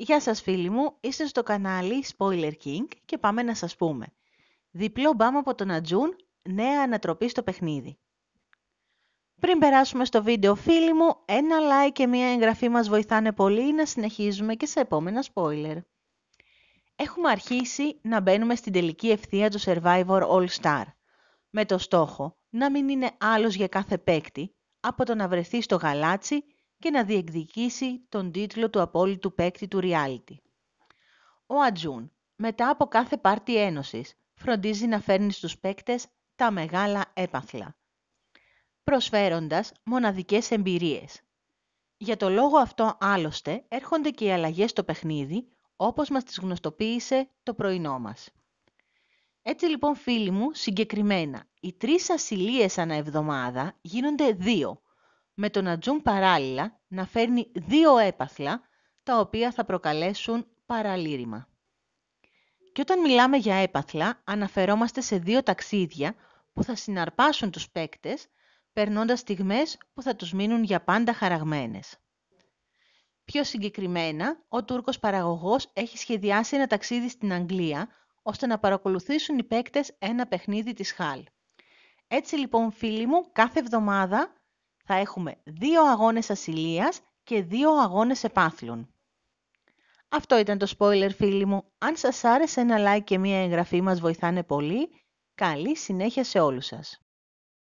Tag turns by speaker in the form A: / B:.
A: Γεια σας φίλοι μου, είστε στο κανάλι Spoiler King και πάμε να σας πούμε. Διπλό μπαμ από τον Ατζούν, νέα ανατροπή στο παιχνίδι. Πριν περάσουμε στο βίντεο φίλοι μου, ένα like και μια εγγραφή μας βοηθάνε πολύ να συνεχίζουμε και σε επόμενα spoiler. Έχουμε αρχίσει να μπαίνουμε στην τελική ευθεία του Survivor All Star, με το στόχο να μην είναι άλλος για κάθε παίκτη, από το να βρεθεί στο γαλάτσι και να διεκδικήσει τον τίτλο του απόλυτου παίκτη του reality. Ο Ατζούν, μετά από κάθε πάρτι ένωσης, φροντίζει να φέρνει στους παίκτες τα μεγάλα έπαθλα, προσφέροντας μοναδικές εμπειρίες. Για το λόγο αυτό άλλωστε έρχονται και οι αλλαγές στο παιχνίδι, όπως μας τις γνωστοποίησε το πρωινό μας. Έτσι λοιπόν φίλοι μου, συγκεκριμένα, οι τρεις ασυλίες ανά εβδομάδα γίνονται δύο, με τον Ατζούν παράλληλα να φέρνει δύο έπαθλα, τα οποία θα προκαλέσουν παραλήρημα. Και όταν μιλάμε για έπαθλα, αναφερόμαστε σε δύο ταξίδια που θα συναρπάσουν τους παίκτες, περνώντας στιγμές που θα τους μείνουν για πάντα χαραγμένες. Πιο συγκεκριμένα, ο Τούρκος παραγωγός έχει σχεδιάσει ένα ταξίδι στην Αγγλία, ώστε να παρακολουθήσουν οι παίκτες ένα παιχνίδι της Χάλ. Έτσι λοιπόν φίλοι μου, κάθε εβδομάδα θα έχουμε δύο αγώνες ασυλίας και δύο αγώνες επάθλων. Αυτό ήταν το spoiler φίλοι μου. Αν σας άρεσε ένα like και μία εγγραφή μας βοηθάνε πολύ. Καλή συνέχεια σε όλους σας.